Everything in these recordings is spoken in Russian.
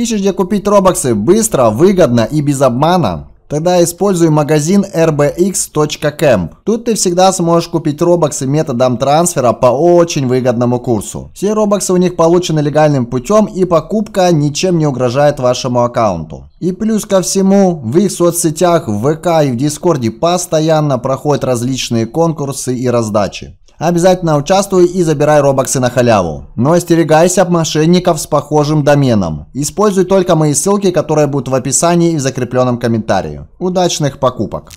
Ищешь где купить робоксы быстро, выгодно и без обмана? Тогда используй магазин rbx.camp. Тут ты всегда сможешь купить робоксы методом трансфера по очень выгодному курсу. Все робоксы у них получены легальным путем и покупка ничем не угрожает вашему аккаунту. И плюс ко всему, в их соцсетях, в ВК и в Дискорде постоянно проходят различные конкурсы и раздачи. Обязательно участвуй и забирай робоксы на халяву. Но остерегайся мошенников с похожим доменом. Используй только мои ссылки, которые будут в описании и в закрепленном комментарии. Удачных покупок!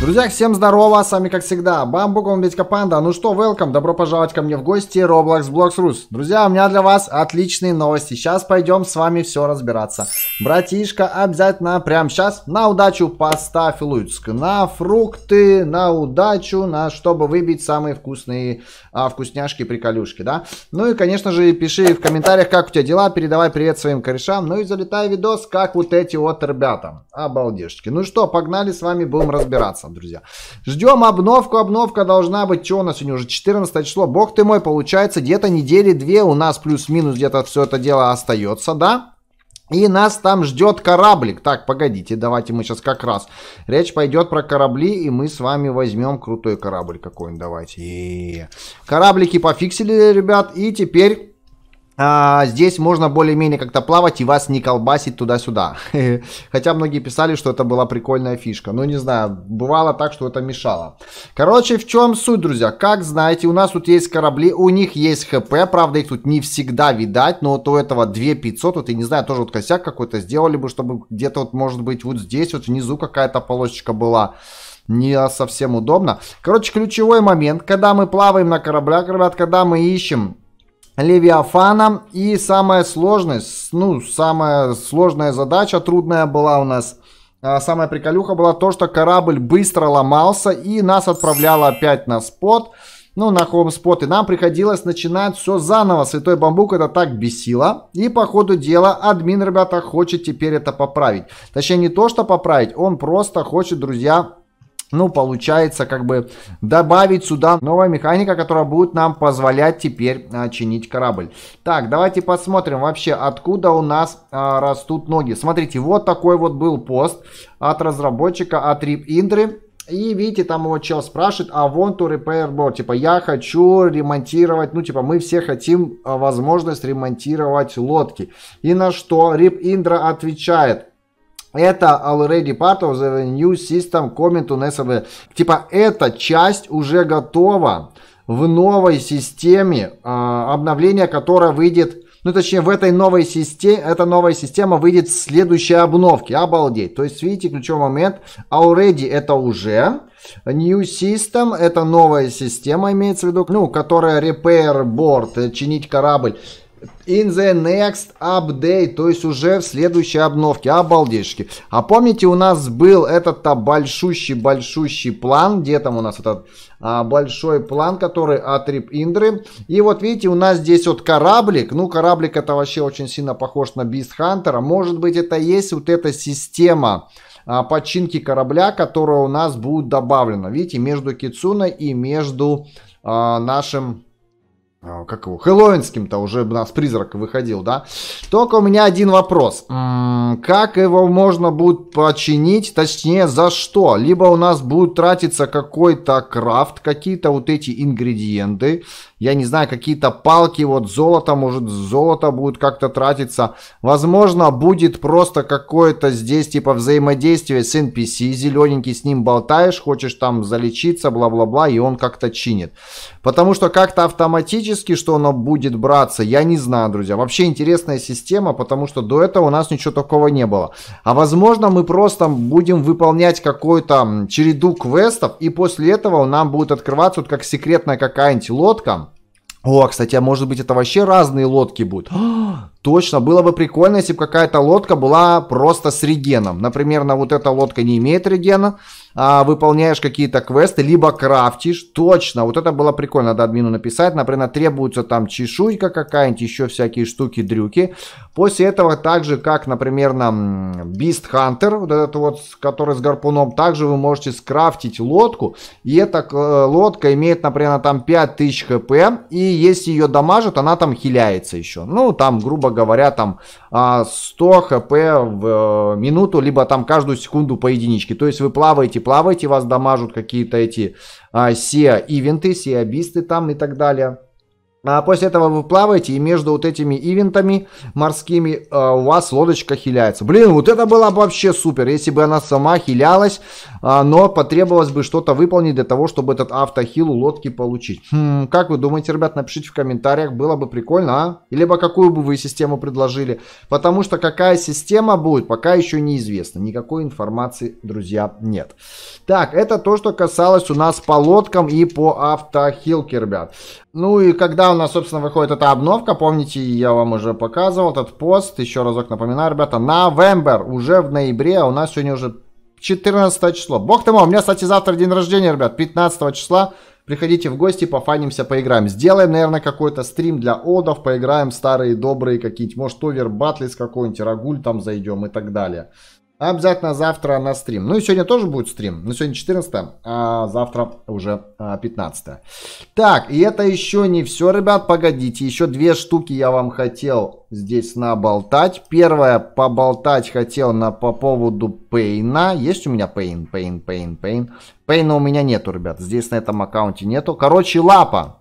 Друзья, всем здорово, с вами как всегда Бамбук, он Панда. Ну что, welcome, добро пожаловать ко мне в гости Roblox Blocks Rus. Друзья, у меня для вас отличные новости. Сейчас пойдем с вами все разбираться. Братишка, обязательно прям сейчас на удачу поставь луцк. На фрукты, на удачу, на чтобы выбить самые вкусные а, вкусняшки, приколюшки, да? Ну и, конечно же, пиши в комментариях, как у тебя дела, передавай привет своим корешам. Ну и залетай видос, как вот эти вот ребята. обалдешки. Ну что, погнали, с вами будем разбираться там, друзья. Ждем обновку. Обновка должна быть. Что у нас сегодня уже 14 число? Бог ты мой, получается, где-то недели две у нас плюс-минус где-то все это дело остается, да? И нас там ждет кораблик. Так, погодите, давайте мы сейчас как раз. Речь пойдет про корабли, и мы с вами возьмем крутой корабль какой-нибудь. Давайте. Кораблики пофиксили, ребят. И теперь а, здесь можно более-менее как-то плавать и вас не колбасить туда-сюда. Хотя многие писали, что это была прикольная фишка. Ну, не знаю, бывало так, что это мешало. Короче, в чем суть, друзья? Как знаете, у нас тут есть корабли, у них есть хп. Правда, их тут не всегда видать, но вот у этого 2500, вот я не знаю, тоже вот косяк какой-то сделали бы, чтобы где-то вот, может быть, вот здесь вот внизу какая-то полосочка была не совсем удобно. Короче, ключевой момент, когда мы плаваем на кораблях, ребят, когда мы ищем Левиафаном. И самая сложность, ну, самая сложная задача, трудная была у нас, а, самая приколюха была то, что корабль быстро ломался и нас отправляло опять на спот, ну, на спот И нам приходилось начинать все заново. Святой бамбук это так бесило. И по ходу дела админ, ребята, хочет теперь это поправить. Точнее, не то, что поправить, он просто хочет, друзья, ну, получается, как бы добавить сюда новая механика, которая будет нам позволять теперь а, чинить корабль. Так, давайте посмотрим вообще, откуда у нас а, растут ноги. Смотрите, вот такой вот был пост от разработчика, от Рип Indra, И видите, там его чел спрашивает, а вон to repair board, типа я хочу ремонтировать, ну типа мы все хотим а, возможность ремонтировать лодки. И на что Рип Indra отвечает, это already part of the new system comment on SRV. Типа, эта часть уже готова в новой системе, э, а, обновление которое выйдет, ну точнее в этой новой системе, эта новая система выйдет в следующей обновке. Обалдеть. То есть видите ключевой момент, already это уже, new system это новая система имеется в виду, ну которая repair board, э, чинить корабль In the next update, то есть уже в следующей обновке. Обалдешки. А помните, у нас был этот-то а, большущий-большущий план. Где там у нас этот а, большой план, который от Рип Индры. И вот видите, у нас здесь вот кораблик. Ну, кораблик это вообще очень сильно похож на Бист Хантера. Может быть, это есть вот эта система а, починки корабля, которая у нас будет добавлена. Видите, между Кицуна и между а, нашим а, как его, хэллоуинским-то уже у нас призрак выходил, да? Только у меня один вопрос. Как его можно будет починить, точнее за что? Либо у нас будет тратиться какой-то крафт, какие-то вот эти ингредиенты, я не знаю, какие-то палки, вот золото, может золото будет как-то тратиться. Возможно, будет просто какое-то здесь типа взаимодействие с NPC, зелененький с ним болтаешь, хочешь там залечиться, бла-бла-бла, и он как-то чинит. Потому что как-то автоматически теоретически, что оно будет браться, я не знаю, друзья. Вообще интересная система, потому что до этого у нас ничего такого не было. А возможно, мы просто будем выполнять какую-то череду квестов, и после этого нам будет открываться вот как секретная какая-нибудь лодка. О, кстати, а может быть это вообще разные лодки будут. А, Точно, было бы прикольно, если бы какая-то лодка была просто с регеном. Например, на вот эта лодка не имеет регена, а выполняешь какие-то квесты, либо крафтишь. Точно, вот это было прикольно, надо админу написать. Например, требуется там чешуйка какая-нибудь, еще всякие штуки-дрюки. После этого так же, как, например, на Beast Hunter, вот этот вот, который с гарпуном, также вы можете скрафтить лодку. И эта э, лодка имеет, например, там 5000 хп, и если ее дамажат, она там хиляется еще. Ну, там, грубо грубо говоря, там 100 а, хп в э, минуту, либо там каждую секунду по единичке. То есть вы плаваете, плаваете, вас дамажут какие-то эти все а, ивенты, все бисты там и так далее. А после этого вы плаваете, и между вот этими ивентами морскими э, у вас лодочка хиляется. Блин, вот это было бы вообще супер, если бы она сама хилялась, э, но потребовалось бы что-то выполнить для того, чтобы этот автохил у лодки получить. Хм, как вы думаете, ребят, напишите в комментариях, было бы прикольно, а? Или бы какую бы вы систему предложили. Потому что какая система будет, пока еще неизвестно. Никакой информации, друзья, нет. Так, это то, что касалось у нас по лодкам и по автохилке, ребят. Ну и когда когда у нас, собственно, выходит эта обновка, помните, я вам уже показывал этот пост, еще разок напоминаю, ребята, новембер, уже в ноябре, а у нас сегодня уже 14 число. Бог ты мой, у меня, кстати, завтра день рождения, ребят, 15 числа, приходите в гости, пофанимся, поиграем. Сделаем, наверное, какой-то стрим для одов, поиграем старые добрые какие-нибудь, может, овер батлис какой-нибудь, рагуль там зайдем и так далее. А обязательно завтра на стрим. Ну и сегодня тоже будет стрим. Но ну, сегодня 14, а завтра уже 15. А, так, и это еще не все, ребят, погодите. Еще две штуки я вам хотел здесь наболтать. Первое, поболтать хотел на, по поводу пейна. Есть у меня пейн, пейн, пейн, пейн. Пейна у меня нету, ребят. Здесь на этом аккаунте нету. Короче, лапа.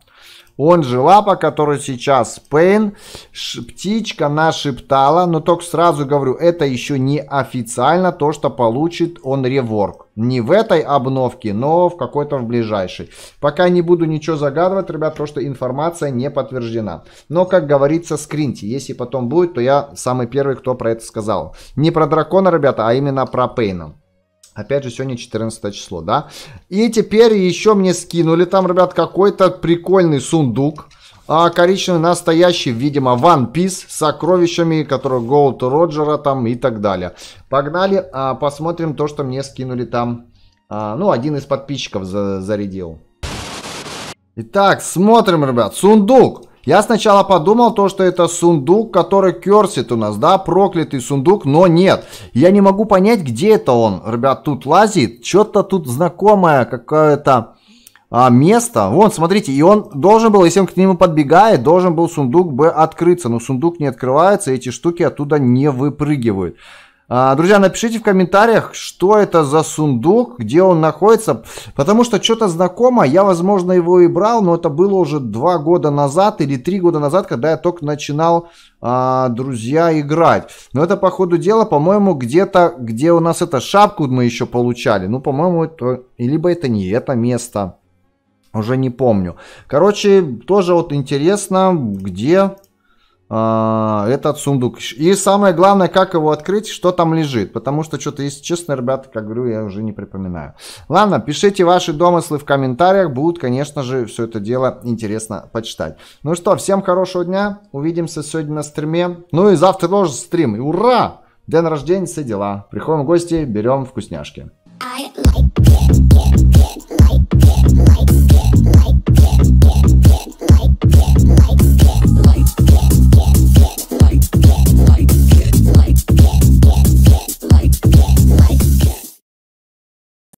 Он же лапа, который сейчас Пейн, птичка нашептала, но только сразу говорю, это еще не официально то, что получит он реворк. Не в этой обновке, но в какой-то в ближайшей. Пока не буду ничего загадывать, ребят, потому что информация не подтверждена. Но, как говорится, скриньте. Если потом будет, то я самый первый, кто про это сказал. Не про дракона, ребята, а именно про Пейна. Опять же, сегодня 14 число, да? И теперь еще мне скинули там, ребят, какой-то прикольный сундук. А, коричневый настоящий, видимо, One Piece с сокровищами, которые Gold Роджера там и так далее. Погнали, а, посмотрим то, что мне скинули там. А, ну, один из подписчиков зарядил. Итак, смотрим, ребят, сундук. Я сначала подумал то, что это сундук, который керсит у нас, да, проклятый сундук, но нет. Я не могу понять, где это он, ребят, тут лазит. Что-то тут знакомое какое-то а, место. Вон, смотрите, и он должен был, если он к нему подбегает, должен был сундук Б открыться. Но сундук не открывается, эти штуки оттуда не выпрыгивают. А, друзья, напишите в комментариях, что это за сундук, где он находится, потому что что-то знакомо, я, возможно, его и брал, но это было уже два года назад или три года назад, когда я только начинал, а, друзья, играть. Но это, по ходу дела, по-моему, где-то, где у нас эта шапку мы еще получали, ну, по-моему, это, либо это не это место, уже не помню. Короче, тоже вот интересно, где а, этот сундук. И самое главное, как его открыть, что там лежит. Потому что что-то, если честно, ребята, как говорю, я уже не припоминаю. Ладно, пишите ваши домыслы в комментариях. будет, конечно же, все это дело интересно почитать. Ну что, всем хорошего дня. Увидимся сегодня на стриме. Ну и завтра тоже стрим. И ура! День рождения, все дела. Приходим в гости, берем вкусняшки. I like it, it, like it, like it, like it, like it.